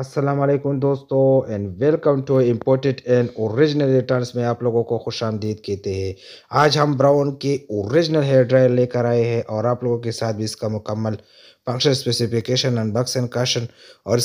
असलम दोस्तों and welcome to imported and original return में आप लोगों को खुश आमदीद कहते हैं आज हम ब्राउन के ओरिजिनल हेयर ड्रायर लेकर आए हैं और आप लोगों के साथ भी इसका मुकम्मल function specification unbox and caution और